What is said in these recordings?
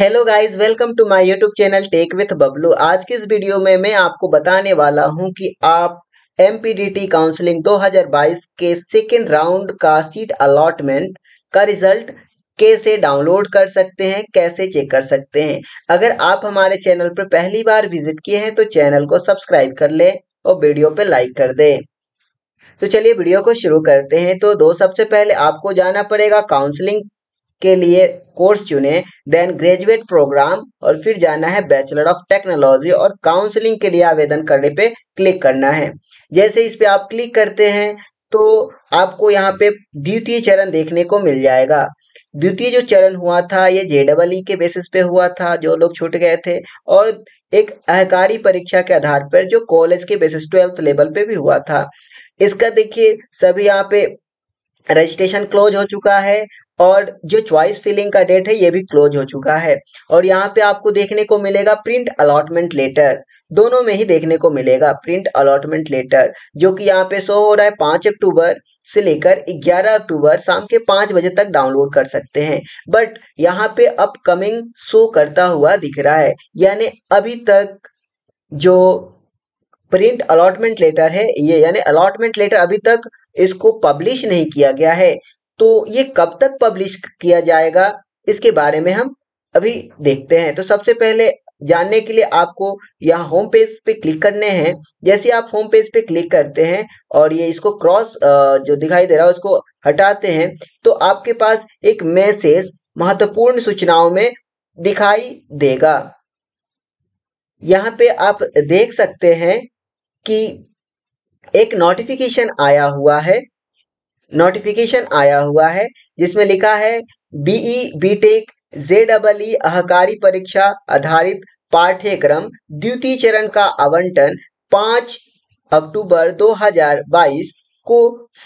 hello guys welcome to my YouTube channel tech with Bablu आज की इस वीडियो में मैं आपको बताने वाला हूं कि आप एम काउंसलिंग 2022 के सेकेंड राउंड का सीट अलॉटमेंट का रिजल्ट कैसे डाउनलोड कर सकते हैं कैसे चेक कर सकते हैं अगर आप हमारे चैनल पर पहली बार विजिट किए हैं तो चैनल को सब्सक्राइब कर ले और वीडियो पर लाइक कर दे तो चलिए वीडियो को शुरू करते हैं तो दो सबसे पहले आपको जाना पड़ेगा काउंसलिंग के लिए कोर्स चुने देन ग्रेजुएट प्रोग्राम और फिर जाना है बैचलर ऑफ टेक्नोलॉजी और काउंसलिंग के लिए आवेदन करने पे क्लिक करना है जैसे इस पे आप क्लिक करते हैं तो आपको यहाँ पे द्वितीय चरण देखने को मिल जाएगा द्वितीय जो चरण हुआ था ये जे डबल ई के बेसिस पे हुआ था जो लोग छूट गए थे और एक अहकारी परीक्षा के आधार पर जो कॉलेज के बेसिस ट्वेल्थ लेवल पे भी हुआ था इसका देखिए सभी यहाँ पे रजिस्ट्रेशन क्लोज हो चुका है और जो चॉइस फिलिंग का डेट है ये भी क्लोज हो चुका है और यहाँ पे आपको देखने को मिलेगा प्रिंट अलॉटमेंट लेटर दोनों में ही देखने को मिलेगा प्रिंट अलॉटमेंट लेटर जो कि यहाँ पे शो हो रहा है पांच अक्टूबर से लेकर ग्यारह अक्टूबर शाम के पांच बजे तक डाउनलोड कर सकते हैं बट यहाँ पे अपकमिंग शो करता हुआ दिख रहा है यानी अभी तक जो प्रिंट अलॉटमेंट लेटर है ये यानी अलॉटमेंट लेटर अभी तक इसको पब्लिश नहीं किया गया है तो ये कब तक पब्लिश किया जाएगा इसके बारे में हम अभी देखते हैं तो सबसे पहले जानने के लिए आपको यहाँ होम पेज पे क्लिक करने हैं जैसे आप होम पेज पे क्लिक करते हैं और ये इसको क्रॉस जो दिखाई दे रहा है उसको हटाते हैं तो आपके पास एक मैसेज महत्वपूर्ण सूचनाओं में दिखाई देगा यहाँ पे आप देख सकते हैं कि एक नोटिफिकेशन आया हुआ है नोटिफिकेशन आया हुआ है जिसमें लिखा है BE BTech J double E अहकारी परीक्षा आधारित पाठ्यक्रम द्वितीय चरण का आवंटन पांच अक्टूबर 2022 को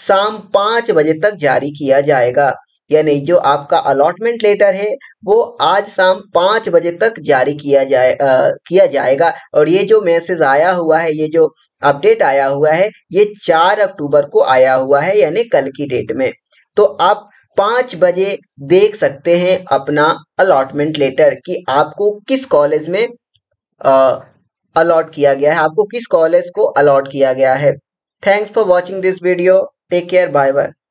शाम पांच बजे तक जारी किया जाएगा यानी जो आपका अलॉटमेंट लेटर है वो आज शाम पाँच बजे तक जारी किया जाए आ, किया जाएगा और ये जो मैसेज आया हुआ है ये जो अपडेट आया हुआ है ये चार अक्टूबर को आया हुआ है यानी कल की डेट में तो आप पाँच बजे देख सकते हैं अपना अलॉटमेंट लेटर कि आपको किस कॉलेज में अलॉट किया गया है आपको किस कॉलेज को अलॉट किया गया है thanks for watching this video take care bye bye